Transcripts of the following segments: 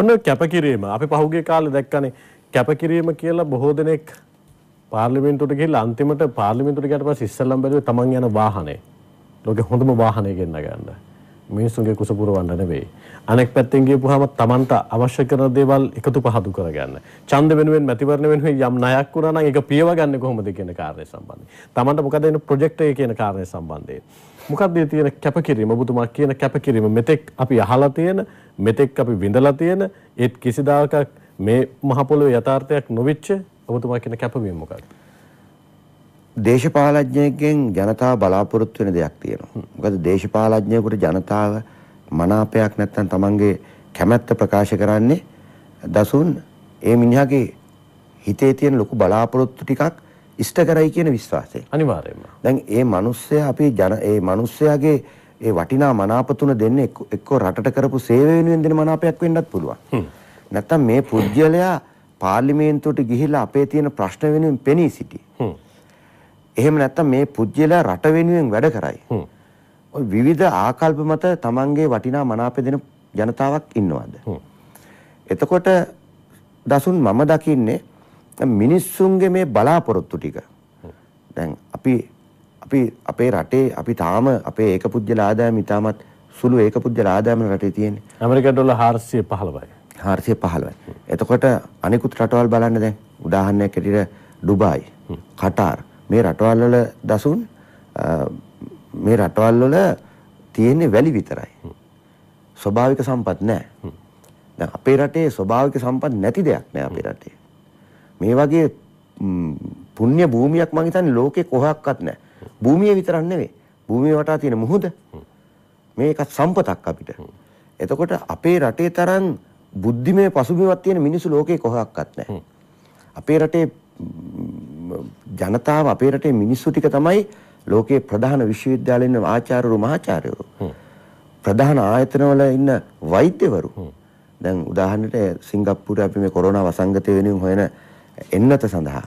ඔන්න කැපකිරීම අපි පහුගේ කාලේ දැක්කනේ කැපකිරීම කියලා බොහෝ දෙනෙක් පාර්ලිමේන්තුවට ගිහිල්ලා අන්තිමට පාර්ලිමේන්තුවට ගියාට පස්සේ ඉස්සල්ලාම බැලුවේ තමන් යන වාහනේ. ලෝකේ හොඳම වාහනේ ගෙන්න ගන්න. මිනිස්සුන්ගේ කුස පුරවන්න නෙවෙයි. අනෙක් පැත්තෙන් ගියපුවාම Tamanට අවශ්‍ය කරන දේවල් එකතු පහදු කරගන්න. ඡන්ද වෙනුවෙන් මැතිවරණ වෙනුවෙන් යම් ණයක් වුණා නම් ඒක පියවගන්නේ කොහොමද කියන කාර්යය සම්බන්ධයෙන්. Tamanට මොකද එන ප්‍රොජෙක්ට් එක කියන කාර්යය සම්බන්ධයෙන්. මොකක්ද මේ තියෙන කැපකිරීම ඔබතුමා කියන කැපකිරීම මෙතෙක් අපි අහලා තියෙන මෙතෙක් අපි විඳලා තියෙන ඒත් කිසිදාක මේ මහ පොළොවේ යථාර්ථයක් නොවිච්ච ඔබතුමා කියන කැපවීම මොකක්ද? දේශපාලඥයෙක්ගෙන් ජනතාව බලාපොරොත්තු වෙන දෙයක් තියෙනවා. මොකද දේශපාලඥයෙකුට ජනතාව මනාපයක් නැත්නම් Tamanගේ කැමැත්ත ප්‍රකාශ කරන්නේ දසුන් ඒ මිනිහාගේ හිතේ තියෙන ලොකු බලාපොරොත්තු ටිකක් ඉෂ්ට කරයි කියන විශ්වාසය. අනිවාර්යයෙන්ම. දැන් මේ මිනිස්සයා අපේ ජන මේ මිනිස්සයාගේ ඒ වටිනා මනාප තුන දෙන්නේ එක්කෝ රටට කරපු සේවය වෙනුවෙන් දෙන මනාපයක් වෙන්නත් පුළුවන්. නැත්තම් මේ පුද්ගලයා පාර්ලිමේන්තුවට ගිහිලා අපේ තියෙන ප්‍රශ්න වෙනුවෙන් පෙනී සිටි. හ්ම්. එහෙම නැත්නම් මේ පුජ්‍යලා රට වෙනුවෙන් වැඩ කරයි. ඔය විවිධ ආකල්ප මත තමන්ගේ වටිනා මනාප දෙන ජනතාවක් ඉන්නවද? එතකොට දසුන් මම දකින්නේ මිනිස්සුන්ගේ මේ බලාපොරොත්තු ටික. දැන් අපි අපි අපේ රටේ අපි තාම අපේ ඒක පුද්ගල ආදායම ඉතාමත් සුළු ඒක පුද්ගල ආදායම රටේ තියෙන්නේ. ඇමරිකන් ඩොලර් 415යි. 415යි. එතකොට අනිකුත් රටවල් බලන්න දැන් උදාහරණයක් ඇටියට ඩුබායි, කටාර්, මේ රටවල් වල දසුන් මේ රටවල් වල තියෙන්නේ වැලි විතරයි. ස්වභාවික සම්පත් නැහැ. දැන් අපේ රටේ ස්වභාවික සම්පත් නැති දෙයක් නැහැ අපේ රටේ. මේ වගේ පුණ්‍ය භූමියක් මං හිතන්නේ ලෝකේ කොහක්වත් නැහැ. භූමිය විතරක් නෙවෙයි. භූමිය වටා තියෙන මුහුද මේක සම්පතක් අපිට. එතකොට අපේ රටේ තරම් බුද්ධිමය පසුබිමක් තියෙන මිනිස්සු ලෝකේ කොහක්වත් නැහැ. අපේ රටේ ජනතාව අපේ රටේ මිනිස්සු ටික තමයි ලෝකයේ ප්‍රධාන විශ්වවිද්‍යාලෙ ඉන්න ආචාර්යවරු මහාචාර්යවරු ප්‍රධාන ආයතනවල ඉන්න වෛද්‍යවරු දැන් උදාහරණයට සිංගප්පූරුවේ අපි මේ කොරෝනා වසංගතය වෙනුවෙන් හොයන එන්නත සඳහා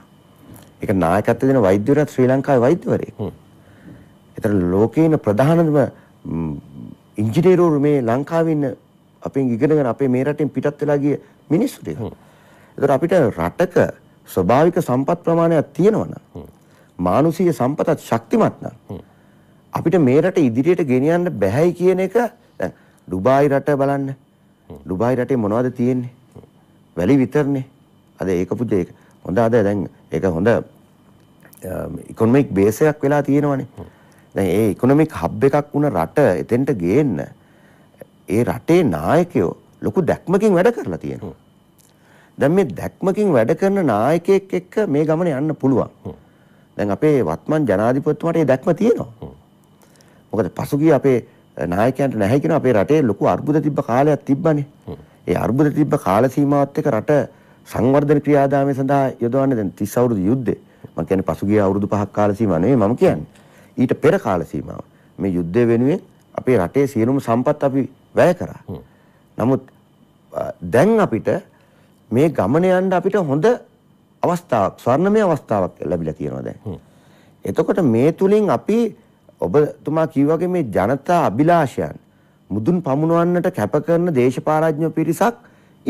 ඒක නායකත්ව දෙන වෛද්‍යවරයෙක් ශ්‍රී ලංකාවේ වෛද්‍යවරයෙක්. ඒතර ලෝකේන ප්‍රධානම ඉංජිනේරවරු මේ ලංකාවේ ඉන්න අපෙන් ඉගෙනගෙන අපේ මේ රටෙන් පිටත් වෙලා ගිය මිනිස්සු ටික. ඒතර අපිට රටක ස්වභාවික සම්පත් ප්‍රමාණයක් තියෙනවනම් මානුෂීය සම්පතත් ශක්තිමත් නම් අපිට මේ රට ඉදිරියට ගෙනියන්න බැහැයි කියන එක දැන් ඩුබායි රට බලන්න ඩුබායි රටේ මොනවද තියෙන්නේ වැලි විතරනේ අද ඒක පුදේ ඒක හොඳ අද දැන් ඒක හොඳ ඉකොනොමික් බේස් එකක් වෙලා තියෙනවනේ දැන් ඒ ඉකොනොමික් හබ් එකක් වුණ රට එතෙන්ට ගේන්න ඒ රටේ නායකයෝ ලොකු දැක්මකින් වැඩ කරලා තියෙනවා දැන් මේ දැක්මකින් වැඩ කරන නායකයෙක් එක්ක මේ ගමන යන්න පුළුවන්. දැන් අපේ වත්මන් ජනාධිපතිතුමාට මේ දැක්ම තියෙනවා. මොකද පසුගිය අපේ නායකයන්ට නැහැ කියන අපේ රටේ ලොකු අර්බුද තිබ්බ කාලයක් තිබ්බනේ. ඒ අර්බුද තිබ්බ කාල සීමාවත් එක්ක රට සංවර්ධන ක්‍රියාදාමය සඳහා යොදවන්නේ දැන් 30 අවුරුදු යුද්ධේ. මම කියන්නේ පසුගිය අවුරුදු පහක් කාල සීමාව නෙවෙයි මම කියන්නේ. ඊට පෙර කාල සීමාව. මේ යුද්ධය වෙනුවෙන් අපේ රටේ සියලුම සම්පත් අපි වැය කරා. නමුත් දැන් අපිට මේ ගමන යන්න අපිට හොඳ අවස්ථාවක් ස්වර්ණමය අවස්ථාවක් ලැබිලා තියෙනවා දැන්. එතකොට මේ තුලින් අපි ඔබතුමා කිව්වාගේ මේ ජනතා අභිලාෂයන් මුදුන් පමුණවන්නට කැප කරන දේශපාලඥ පිරිසක්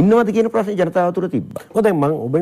ඉන්නවද කියන ප්‍රශ්නේ ජනතාව තුළ තිබ්බා. ඔව් දැන් මම ඔබෙන්